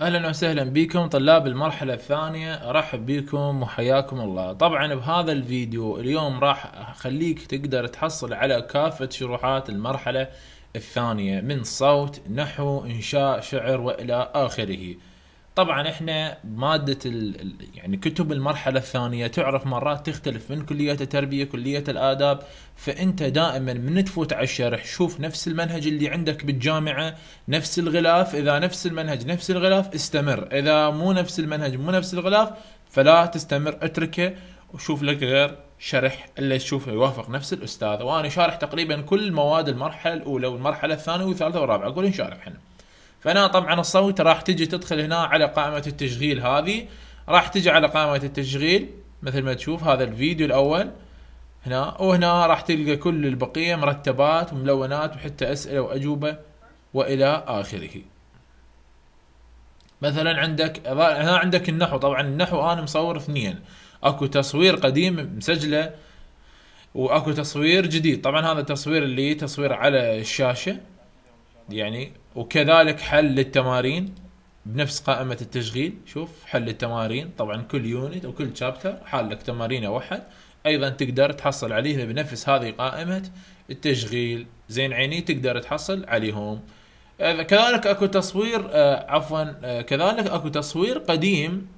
اهلا وسهلا بكم طلاب المرحله الثانيه ارحب بكم وحياكم الله طبعا بهذا الفيديو اليوم راح اخليك تقدر تحصل على كافه شروحات المرحله الثانيه من صوت نحو انشاء شعر والى اخره طبعا احنا ماده ال... يعني كتب المرحله الثانيه تعرف مرات تختلف من كليه التربيه كليه الاداب فانت دائما من تفوت على الشرح شوف نفس المنهج اللي عندك بالجامعه نفس الغلاف اذا نفس المنهج نفس الغلاف استمر اذا مو نفس المنهج مو نفس الغلاف فلا تستمر اتركه وشوف لك غير شرح اللي تشوفه يوافق نفس الاستاذ وانا شارح تقريبا كل مواد المرحله الاولى والمرحله الثانيه والثالثه والرابعه اقول نشارح احنا فهنا طبعا الصوت راح تجي تدخل هنا على قائمة التشغيل هذه راح تجي على قائمة التشغيل مثل ما تشوف هذا الفيديو الأول هنا وهنا راح تلقى كل البقية مرتبات وملونات وحتى أسئلة وأجوبة وإلى آخره مثلا عندك هنا عندك النحو طبعا النحو أنا مصور اثنين اكو تصوير قديم مسجله واكو تصوير جديد طبعا هذا التصوير اللي تصوير على الشاشه يعني وكذلك حل للتمارين بنفس قائمة التشغيل شوف حل التمارين طبعا كل يونت وكل شابتر حال لك تمارين واحد ايضا تقدر تحصل عليه بنفس هذه قائمة التشغيل زين عيني تقدر تحصل عليهم آه، كذلك اكو تصوير آه، عفوا آه، كذلك اكو تصوير قديم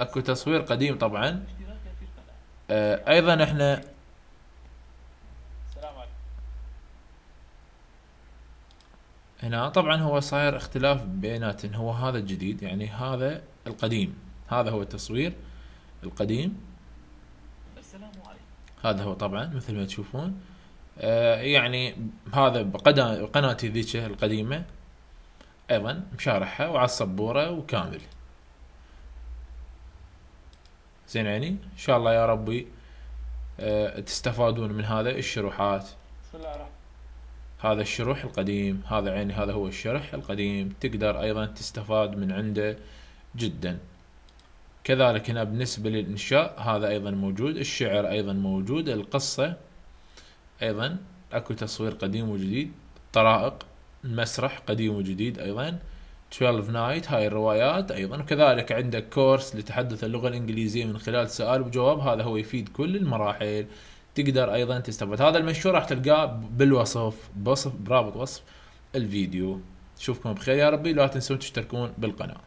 اكو تصوير قديم طبعا ايضا احنا هنا طبعا هو صاير اختلاف إن هو هذا الجديد يعني هذا القديم هذا هو التصوير القديم السلام عليكم هذا هو طبعا مثل ما تشوفون آه يعني هذا بقناتي ذيك القديمة ايضا مشارحها وعلى السبورة وكامل زين يعني ان شاء الله يا ربي آه تستفادون من هذا الشروحات بسم الله الرحمن هذا الشروح القديم هذا يعني هذا هو الشرح القديم تقدر أيضا تستفاد من عنده جدا كذلك هنا بالنسبة للإنشاء هذا أيضا موجود الشعر أيضا موجود القصة أيضا أكو تصوير قديم وجديد طرائق المسرح قديم وجديد أيضا 12 نايت هاي الروايات أيضا وكذلك عندك كورس لتحدث اللغة الإنجليزية من خلال سؤال وجواب هذا هو يفيد كل المراحل تقدر ايضا تستفاد هذا المنشور راح تلقاه بالوصف بوصف برابط وصف الفيديو نشوفكم بخير يا ربي لا تنسون تشتركون بالقناه